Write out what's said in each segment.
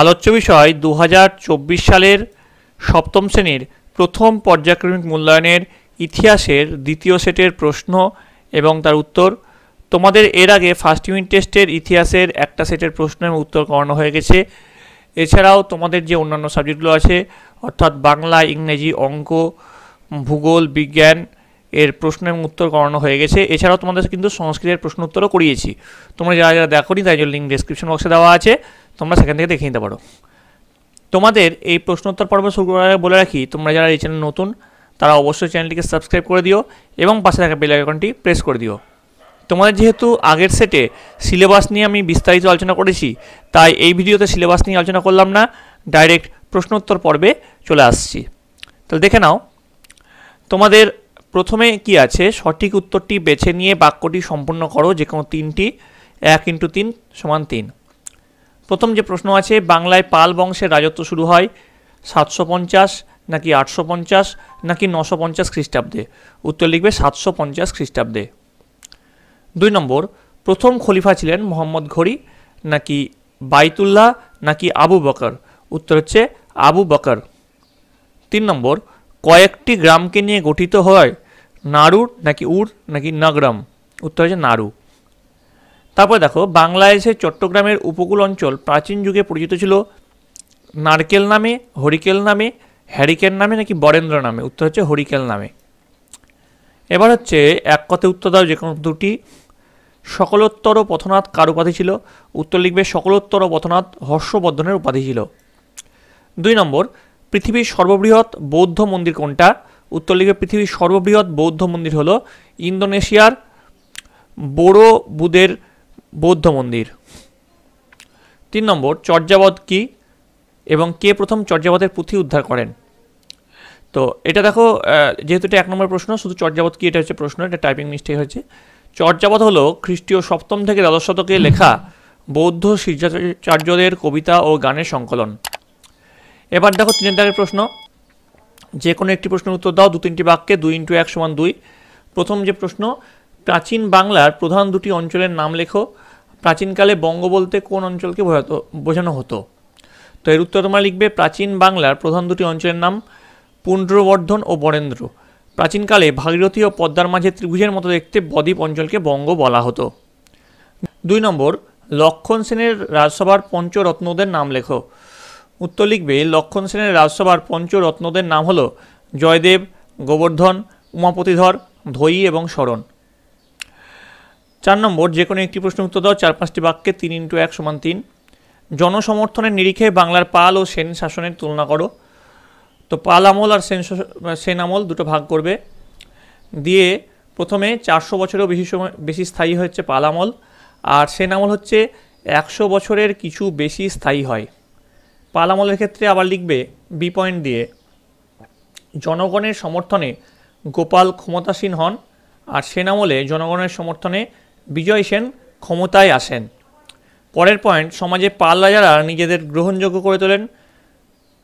আলোচ্য বিষয় দু সালের সপ্তম শ্রেণীর প্রথম পর্যায়ক্রমিক মূল্যায়নের ইতিহাসের দ্বিতীয় সেটের প্রশ্ন এবং তার উত্তর তোমাদের এর আগে ফার্স্ট ইউনিট টেস্টের ইতিহাসের একটা সেটের প্রশ্ন এবং উত্তর করানো হয়ে গেছে এছাড়াও তোমাদের যে অন্যান্য সাবজেক্টগুলো আছে অর্থাৎ বাংলা ইংরেজি অঙ্ক ভূগোল বিজ্ঞান এর প্রশ্নের উত্তর করানো হয়ে গেছে এছাড়াও তোমাদের কিন্তু সংস্কৃতের প্রশ্ন উত্তরও করিয়েছি তোমরা যারা যারা দেখো নি তাই জন্য লিঙ্ক ডিসক্রিপশন বক্সে দেওয়া আছে তোমরা সেখান থেকে দেখে নিতে পারো তোমাদের এই প্রশ্নোত্তর পর্ব শুরু করার আগে বলে রাখি তোমরা যারা এই চ্যানেল নতুন তারা অবশ্যই চ্যানেলটিকে সাবস্ক্রাইব করে দিও এবং পাশে থাকা বেল আইকনটি প্রেস করে দিও তোমাদের যেহেতু আগের সেটে সিলেবাস নিয়ে আমি বিস্তারিত আলোচনা করেছি তাই এই ভিডিওতে সিলেবাস নিয়ে আলোচনা করলাম না ডাইরেক্ট প্রশ্নোত্তর পর্বে চলে আসছি তাহলে দেখে নাও তোমাদের প্রথমে কি আছে সঠিক উত্তরটি বেছে নিয়ে বাক্যটি সম্পূর্ণ করো যে কোনো তিনটি এক ইন্টু তিন সমান তিন প্রথম যে প্রশ্ন আছে বাংলায় পাল বংশের রাজত্ব শুরু হয় সাতশো পঞ্চাশ নাকি আটশো পঞ্চাশ নাকি নশো পঞ্চাশ খ্রিস্টাব্দে উত্তর লিখবে সাতশো পঞ্চাশ খ্রিস্টাব্দে দুই নম্বর প্রথম খলিফা ছিলেন মোহাম্মদ ঘড়ি নাকি বাইতুল্লাহ নাকি আবু বকর উত্তর হচ্ছে আবু বকর তিন নম্বর কয়েকটি গ্রামকে নিয়ে গঠিত হয় নাড়ুর নাকি উর নাকি নগরম উত্তর হচ্ছে নাড়ু তারপরে দেখো বাংলাদেশের চট্টগ্রামের উপকূল অঞ্চল প্রাচীন যুগে পরিচিত ছিল নারকেল নামে হরিকেল নামে হ্যারিকেন নামে নাকি বরেন্দ্র নামে উত্তর হচ্ছে হরিকেল নামে এবার হচ্ছে এক কথা উত্তর দাও যে কোনো দুটি সকলোত্তর পথনাথ কার উপাধি ছিল উত্তর লিখবে সকলোত্তর পথনাথ হর্ষবর্ধনের উপাধি ছিল দুই নম্বর পৃথিবীর সর্ববৃহৎ বৌদ্ধ মন্দির কোনটা উত্তরলিগে পৃথিবীর সর্ববৃহৎ বৌদ্ধ মন্দির হল ইন্দোনেশিয়ার বোরো বুদের বৌদ্ধ মন্দির তিন নম্বর চর্যাবদ কি এবং কে প্রথম চর্যাবদের পুঁথি উদ্ধার করেন তো এটা দেখো যেহেতু এটা এক নম্বর প্রশ্ন শুধু চর্যাবদ কি এটা হচ্ছে প্রশ্ন এটা টাইপিং মিস্টেক হয়েছে চর্যাবদ হলো খ্রিস্টীয় সপ্তম থেকে দ্বাদশ শতকে লেখা বৌদ্ধ শিল্পাচার্যদের কবিতা ও গানের সংকলন এবার দেখো তিনের দাগের প্রশ্ন যে কোনো একটি প্রশ্নের উত্তর দাও দু তিনটি বাক্যে দুই ইন্টু এক সমান দুই প্রথম যে প্রশ্ন প্রাচীন বাংলার প্রধান দুটি অঞ্চলের নাম লেখো প্রাচীনকালে বঙ্গ বলতে কোন অঞ্চলকে বোঝাতো বোঝানো হতো তো এর উত্তর তোমরা লিখবে প্রাচীন বাংলার প্রধান দুটি অঞ্চলের নাম পুণ্ড্রবর্ধন ও বরেন্দ্র প্রাচীনকালে ভাগীরথী ও পদ্মার মাঝে ত্রিভুজের মতো দেখতে বদ্বীপ অঞ্চলকে বঙ্গ বলা হতো দুই নম্বর লক্ষণ সেনের রাজসভার পঞ্চরত্নদের নাম লেখো উত্তর লিখবে লক্ষণ সেনের রাজসভার পঞ্চরত্নদের নাম হল জয়দেব গোবর্ধন উমাপতিধর ধৈ এবং শরণ চার নম্বর যে কোনো একটি প্রশ্ন উত্তর দাও চার পাঁচটি বাক্যে তিন ইন্টু এক সমান তিন জনসমর্থনের নিরিখে বাংলার পাল ও সেন শাসনের তুলনা করো তো পাল আমল আর সেন সেন আমল দুটো ভাগ করবে দিয়ে প্রথমে চারশো বছরেরও বেশি সময় বেশি স্থায়ী হচ্ছে পাল আমল আর সেন আমল হচ্ছে একশো বছরের কিছু বেশি স্থায়ী হয় পালামলের ক্ষেত্রে আবার লিখবে বি পয়েন্ট দিয়ে জনগণের সমর্থনে গোপাল ক্ষমতাসীন হন আর সেনামলে জনগণের সমর্থনে বিজয় সেন ক্ষমতায় আসেন পরের পয়েন্ট সমাজে পাল রাজারা নিজেদের গ্রহণযোগ্য করে তোলেন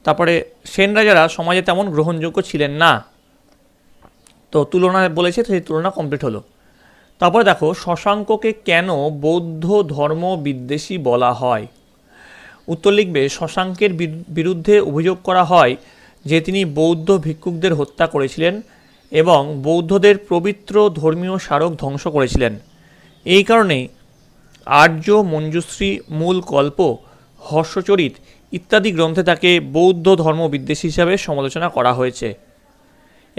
তারপরে সেন রাজারা সমাজে তেমন গ্রহণযোগ্য ছিলেন না তো তুলনা বলেছে তো সেই তুলনা কমপ্লিট হলো তারপরে দেখো শশাঙ্ককে কেন বৌদ্ধ ধর্ম বিদ্বেষী বলা হয় উত্তর লিখবে শশাঙ্কের বিরুদ্ধে অভিযোগ করা হয় যে তিনি বৌদ্ধ ভিক্ষুকদের হত্যা করেছিলেন এবং বৌদ্ধদের পবিত্র ধর্মীয় স্মারক ধ্বংস করেছিলেন এই কারণে আর্য মঞ্জুশ্রী মূল কল্প হর্ষচরিত ইত্যাদি গ্রন্থে তাকে বৌদ্ধ ধর্ম বিদ্বেষী হিসাবে সমালোচনা করা হয়েছে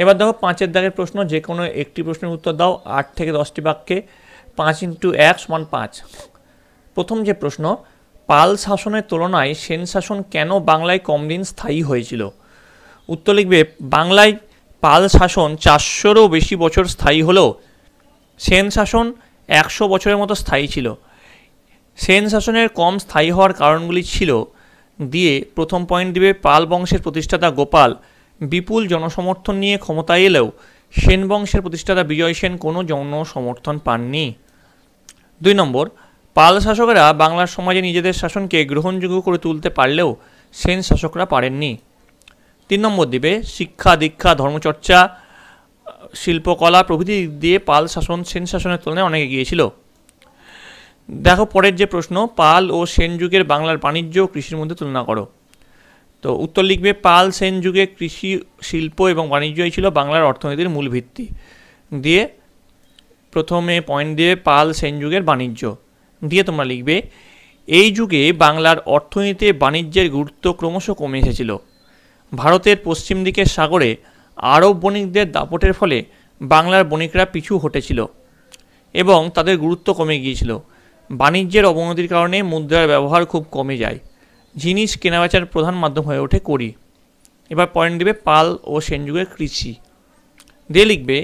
এবার দেখো পাঁচের দাগের প্রশ্ন যে কোনো একটি প্রশ্নের উত্তর দাও আট থেকে দশটি বাক্যে পাঁচ ইন্টু এক সমান পাঁচ প্রথম যে প্রশ্ন পাল শাসনের তুলনায় সেন শাসন কেন বাংলায় কম দিন স্থায়ী হয়েছিল উত্তর লিখবে বাংলায় পাল শাসন চারশোরও বেশি বছর স্থায়ী হলেও সেন শাসন একশো বছরের মতো স্থায়ী ছিল সেন শাসনের কম স্থায়ী হওয়ার কারণগুলি ছিল দিয়ে প্রথম পয়েন্ট দিবে পাল বংশের প্রতিষ্ঠাতা গোপাল বিপুল জনসমর্থন নিয়ে ক্ষমতায় এলেও সেন বংশের প্রতিষ্ঠাতা বিজয় সেন কোনো জনসমর্থন পাননি দুই নম্বর পাল শাসকেরা বাংলার সমাজে নিজেদের শাসনকে গ্রহণযোগ্য করে তুলতে পারলেও সেন শাসকরা পারেননি তিন নম্বর দ্বীপে শিক্ষা দীক্ষা ধর্মচর্চা শিল্পকলা প্রভৃতি দিয়ে পাল শাসন সেন শাসনের তুলনায় অনেক এগিয়েছিল দেখো পরের যে প্রশ্ন পাল ও সেন যুগের বাংলার বাণিজ্য ও কৃষির মধ্যে তুলনা করো তো উত্তর লিখবে পাল সেন যুগে কৃষি শিল্প এবং বাণিজ্যই ছিল বাংলার অর্থনীতির মূল ভিত্তি দিয়ে প্রথমে পয়েন্ট দিয়ে পাল সেন যুগের বাণিজ্য দিয়ে তোমরা লিখবে এই যুগে বাংলার অর্থনীতি বাণিজ্যের গুরুত্ব ক্রমশ কমে এসেছিল ভারতের পশ্চিম দিকের সাগরে আরব বণিকদের দাপটের ফলে বাংলার বণিকরা পিছু হটেছিল এবং তাদের গুরুত্ব কমে গিয়েছিল বাণিজ্যের অবনতির কারণে মুদ্রার ব্যবহার খুব কমে যায় জিনিস কেনাবেচার প্রধান মাধ্যম হয়ে ওঠে করি এবার পয়েন্ট দেবে পাল ও সেন যুগের কৃষি দিয়ে লিখবে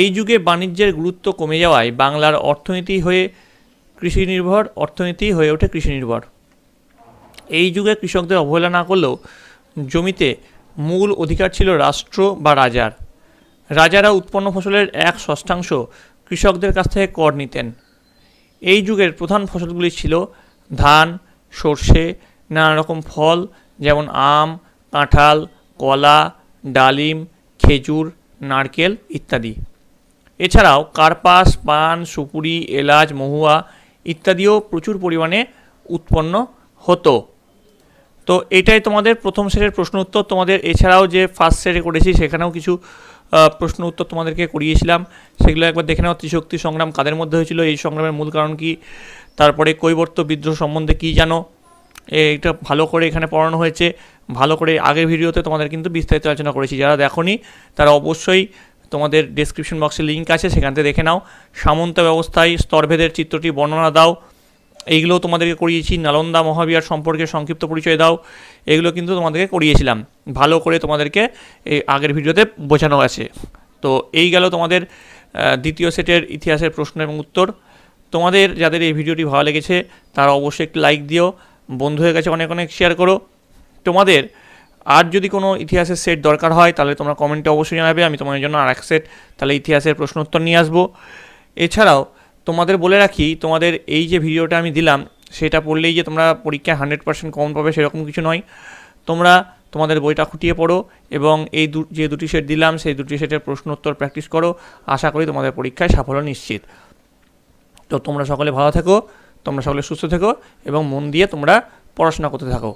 এই যুগে বাণিজ্যের গুরুত্ব কমে যাওয়ায় বাংলার অর্থনীতি হয়ে কৃষি নির্ভর অর্থনীতি হয়ে ওঠে কৃষি নির্ভর এই যুগে কৃষকদের অবহেলা না করলেও জমিতে মূল অধিকার ছিল রাষ্ট্র বা রাজার রাজারা উৎপন্ন ফসলের এক ষষ্ঠাংশ কৃষকদের কাছ থেকে কর নিতেন এই যুগের প্রধান ফসলগুলি ছিল ধান সর্ষে নানা রকম ফল যেমন আম কাঁঠাল কলা ডালিম খেজুর নারকেল ইত্যাদি এছাড়াও কার্পাস পান সুপুরি এলাচ মহুয়া ইত্যাদিও প্রচুর পরিমাণে উৎপন্ন হতো তো এটাই তোমাদের প্রথম সেটের প্রশ্ন উত্তর তোমাদের এছাড়াও যে ফার্স্ট সেটে করেছি সেখানেও কিছু প্রশ্ন উত্তর তোমাদেরকে করিয়েছিলাম সেগুলো একবার দেখে নাও ত্রিশক্তি সংগ্রাম কাদের মধ্যে হয়েছিল এই সংগ্রামের মূল কারণ কি তারপরে কৈবর্ত বিদ্রোহ সম্বন্ধে কি জানো এটা ভালো করে এখানে পড়ানো হয়েছে ভালো করে আগের ভিডিওতে তোমাদের কিন্তু বিস্তারিত আলোচনা করেছি যারা দেখনি তারা অবশ্যই তোমাদের ডিসক্রিপশন বক্সে লিঙ্ক আছে সেখান থেকে দেখে নাও সামন্ত ব্যবস্থায় স্তরভেদের চিত্রটি বর্ণনা দাও এইগুলো তোমাদেরকে করিয়েছি নালন্দা মহাবিহার সম্পর্কে সংক্ষিপ্ত পরিচয় দাও এগুলো কিন্তু তোমাদেরকে করিয়েছিলাম ভালো করে তোমাদেরকে এই আগের ভিডিওতে বোঝানো আছে তো এই গেল তোমাদের দ্বিতীয় সেটের ইতিহাসের প্রশ্ন এবং উত্তর তোমাদের যাদের এই ভিডিওটি ভালো লেগেছে তারা অবশ্যই একটি লাইক দিও বন্ধুদের কাছে অনেক অনেক শেয়ার করো তোমাদের আর যদি কোনো ইতিহাসের সেট দরকার হয় তাহলে তোমরা কমেন্টে অবশ্যই জানাবে আমি তোমাদের জন্য আর এক সেট তাহলে ইতিহাসের প্রশ্ন উত্তর নিয়ে আসবো এছাড়াও তোমাদের বলে রাখি তোমাদের এই যে ভিডিওটা আমি দিলাম সেটা পড়লেই যে তোমরা পরীক্ষায় হান্ড্রেড পার্সেন্ট কমন পাবে সেরকম কিছু নয় তোমরা তোমাদের বইটা খুঁটিয়ে পড়ো এবং এই দু যে দুটি সেট দিলাম সেই দুটি সেটের প্রশ্ন উত্তর প্র্যাকটিস করো আশা করি তোমাদের পরীক্ষায় সাফল্য নিশ্চিত তো তোমরা সকলে ভালো থাকো তোমরা সকলে সুস্থ থেকো এবং মন দিয়ে তোমরা পড়াশোনা করতে থাকো